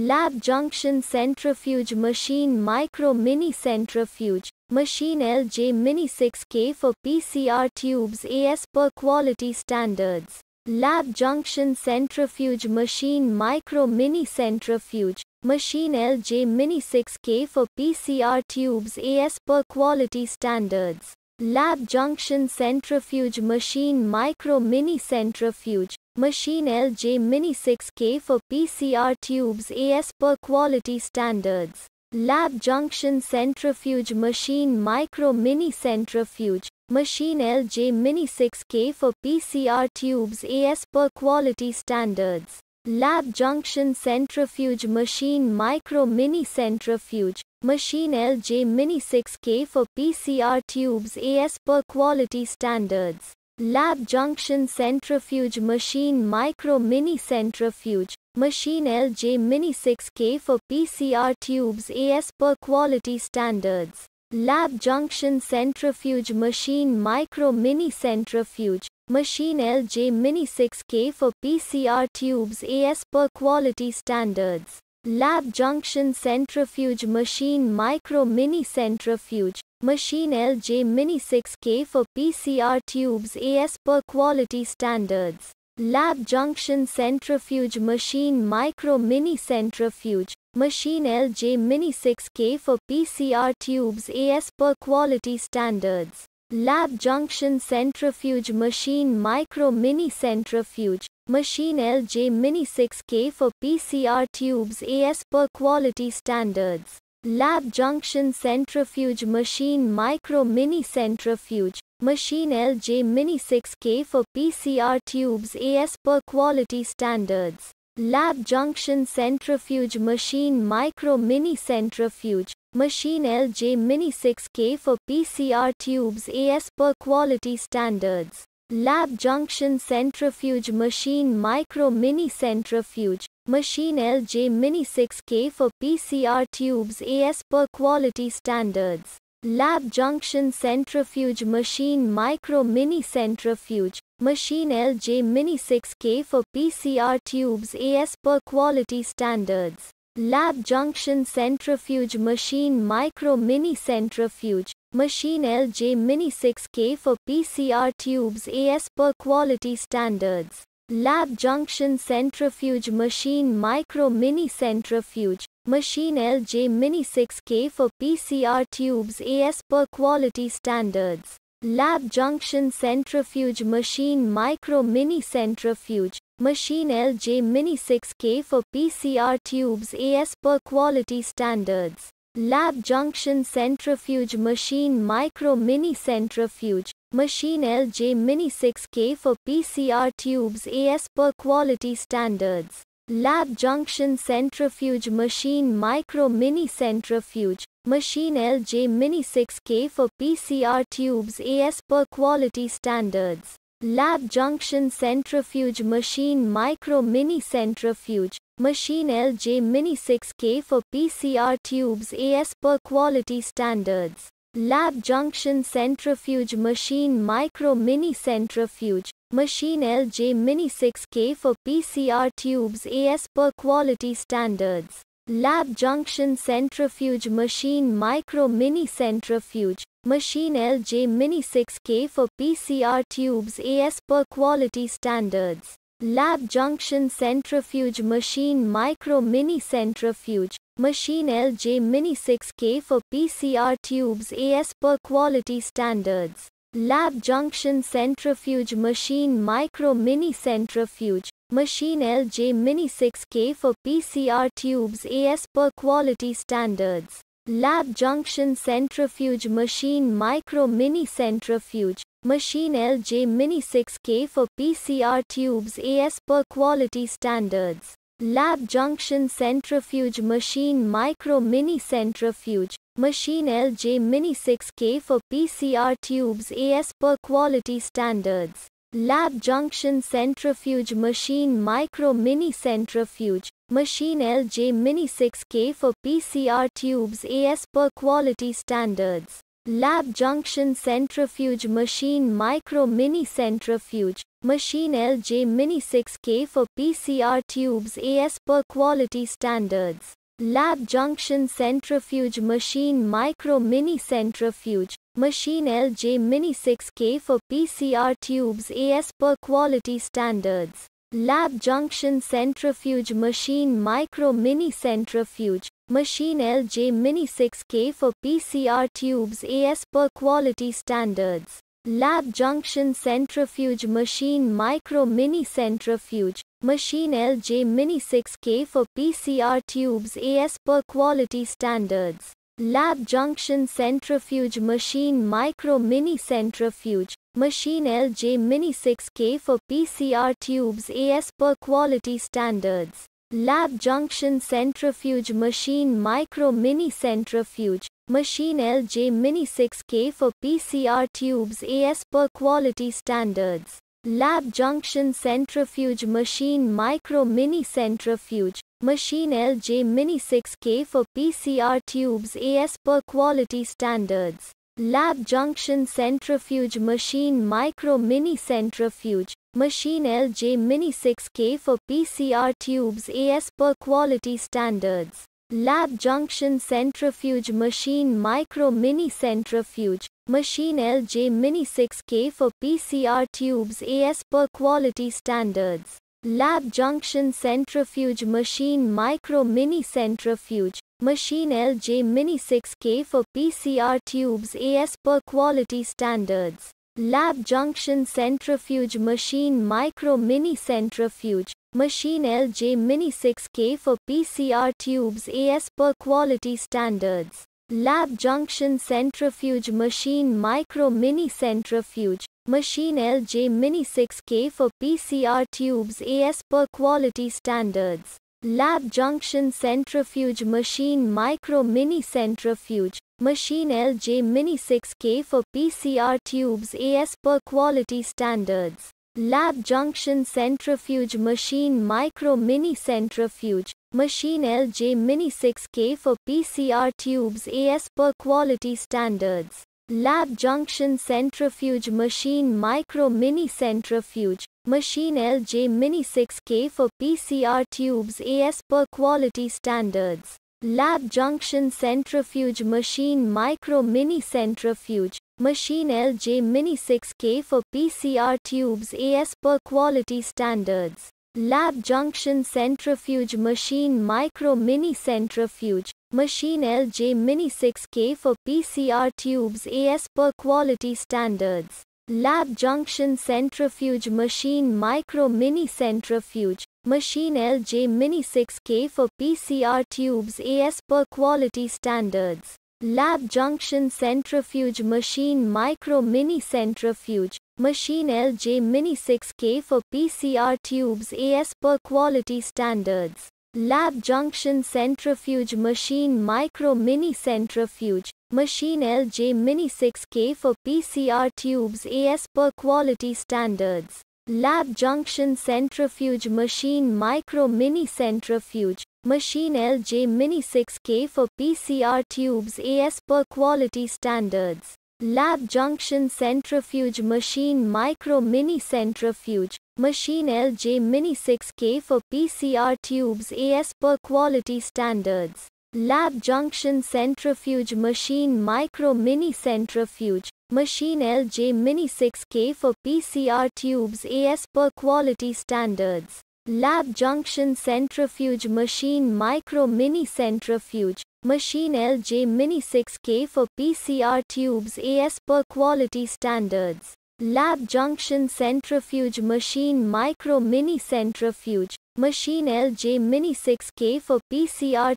Lab Junction Centrifuge Machine Micro Mini Centrifuge Machine LJ Mini 6K for PCR tubes AS per quality standards. Lab Junction Centrifuge Machine Micro Mini Centrifuge Machine LJ Mini 6K for PCR tubes AS per quality standards. Lab Junction Centrifuge Machine Micro Mini Centrifuge machine LJ Mini 6K for PCR tubes AS per quality standards. Lab Junction Centrifuge Machine Micro Mini Centrifuge, Machine LJ Mini 6K for PCR tubes AS per quality standards. Lab Junction Centrifuge Machine Micro Mini Centrifuge, Machine LJ Mini 6K for PCR tubes AS per quality standards. Lab Junction Centrifuge Machine Micro Mini Centrifuge Machine LJ Mini 6K for PCR tubes AS per quality standards. Lab Junction Centrifuge Machine Micro Mini Centrifuge Machine LJ Mini 6K for PCR tubes AS per quality standards. Lab Junction Centrifuge Machine Micro Mini Centrifuge Machine LJ Mini 6K for PCR tubes AS per quality standards. Lab Junction Centrifuge Machine Micro Mini Centrifuge Machine LJ Mini 6K for PCR tubes AS per quality standards. Lab Junction Centrifuge Machine Micro Mini Centrifuge Machine LJ Mini 6K for PCR tubes AS per quality standards. Lab Junction Centrifuge Machine Micro Mini Centrifuge Machine LJ Mini 6K for PCR tubes AS per quality standards. Lab Junction Centrifuge Machine Micro Mini Centrifuge Machine LJ Mini 6K for PCR tubes AS per quality standards. Lab Junction Centrifuge Machine Micro Mini Centrifuge Machine LJ Mini 6K for PCR tubes AS per quality standards. Lab Junction Centrifuge Machine Micro Mini Centrifuge, Machine LJ Mini 6K for PCR tubes AS per quality standards. Lab Junction Centrifuge Machine Micro Mini Centrifuge, Machine LJ Mini 6K for PCR tubes AS per quality standards. Lab Junction Centrifuge Machine Micro Mini Centrifuge Machine LJ Mini 6K for PCR tubes AS per quality standards. Lab Junction Centrifuge Machine Micro Mini Centrifuge Machine LJ Mini 6K for PCR tubes AS per quality standards. Lab Junction Centrifuge Machine Micro Mini Centrifuge Machine LJ Mini 6K for PCR tubes AS per quality standards. Lab Junction Centrifuge Machine Micro Mini Centrifuge, Machine LJ Mini 6K for PCR tubes AS per quality standards. Lab Junction Centrifuge Machine Micro Mini Centrifuge, Machine LJ Mini 6K for PCR tubes AS per quality standards. Lab Junction Centrifuge Machine Micro Mini Centrifuge Machine LJ Mini 6K for PCR tubes AS per quality standards. Lab Junction Centrifuge Machine Micro Mini Centrifuge Machine LJ Mini 6K for PCR tubes AS per quality standards. Lab Junction Centrifuge Machine Micro Mini Centrifuge Machine LJ Mini 6K for PCR tubes AS per quality standards. Lab Junction Centrifuge Machine Micro Mini Centrifuge Machine LJ Mini 6K for PCR tubes AS per quality standards. Lab Junction Centrifuge Machine Micro Mini Centrifuge Machine LJ Mini 6K for PCR tubes AS per quality standards. Lab Junction Centrifuge Machine Micro Mini Centrifuge Machine LJ Mini 6K for PCR tubes AS per quality standards. Lab Junction Centrifuge Machine Micro Mini Centrifuge Machine LJ Mini 6K for PCR tubes AS per quality standards. Lab Junction Centrifuge Machine Micro Mini Centrifuge Machine LJ Mini 6K for PCR tubes AS per quality standards. Lab Junction Centrifuge Machine Micro Mini Centrifuge Machine LJ Mini 6K for PCR tubes AS per quality standards. Lab Junction Centrifuge Machine Micro Mini Centrifuge Machine LJ Mini 6K for PCR tubes AS per quality standards. Lab Junction Centrifuge Machine Micro Mini Centrifuge Machine LJ Mini 6K for PCR tubes AS per quality standards. Lab Junction Centrifuge Machine Micro Mini Centrifuge Machine LJ Mini 6K for PCR tubes AS per quality standards. Lab Junction Centrifuge Machine Micro Mini Centrifuge Machine LJ Mini 6K for PCR tubes AS per quality standards. Lab Junction Centrifuge Machine Micro Mini Centrifuge Machine LJ Mini 6K for PCR tubes AS per quality standards. Lab Junction Centrifuge Machine Micro Mini Centrifuge machine LJ Mini 6K for PCR tubes AS per quality standards. Lab Junction Centrifuge Machine Micro Mini Centrifuge, Machine LJ Mini 6K for PCR tubes AS per quality standards. Lab Junction Centrifuge Machine Micro Mini Centrifuge, Machine LJ Mini 6K for PCR tubes AS per quality standards. Lab Junction Centrifuge Machine Micro Mini Centrifuge Machine LJ Mini 6K for PCR tubes AS per quality standards. Lab Junction Centrifuge Machine Micro Mini Centrifuge Machine LJ Mini 6K for PCR tubes AS per quality standards. Lab Junction Centrifuge Machine Micro Mini Centrifuge Machine LJ Mini 6K for PCR tubes AS per quality standards. Lab Junction Centrifuge Machine Micro Mini Centrifuge Machine LJ Mini 6K for PCR tubes AS per quality standards. Lab Junction Centrifuge Machine Micro Mini Centrifuge machine LJ Mini 6K for PCR tubes AS per quality standards. Lab Junction Centrifuge Machine Micro Mini Centrifuge Machine LJ Mini 6K for PCR tubes AS per quality standards. Lab Junction Centrifuge Machine Micro Mini Centrifuge Machine LJ Mini 6K for PCR tubes AS per quality standards. Lab Junction Centrifuge Machine Micro Mini Centrifuge Machine LJ Mini 6K for PCR tubes AS per quality standards. Lab Junction Centrifuge Machine Micro Mini Centrifuge Machine LJ Mini 6K for PCR tubes AS per quality standards. Lab Junction Centrifuge Machine Micro Mini Centrifuge Machine LJ Mini 6K for PCR tubes AS per quality standards. Lab Junction Centrifuge Machine Micro Mini Centrifuge Machine LJ Mini 6K for PCR tubes AS per quality standards. Lab Junction Centrifuge Machine Micro Mini Centrifuge Machine LJ Mini 6K for PCR tubes AS per quality standards. Lab Junction Centrifuge Machine Micro Mini Centrifuge Machine LJ Mini 6K for PCR tubes AS per quality standards. Lab Junction Centrifuge Machine Micro Mini Centrifuge Machine LJ Mini 6K for PCR tubes AS per quality standards. Lab Junction Centrifuge Machine Micro Mini Centrifuge Machine LJ Mini 6K for PCR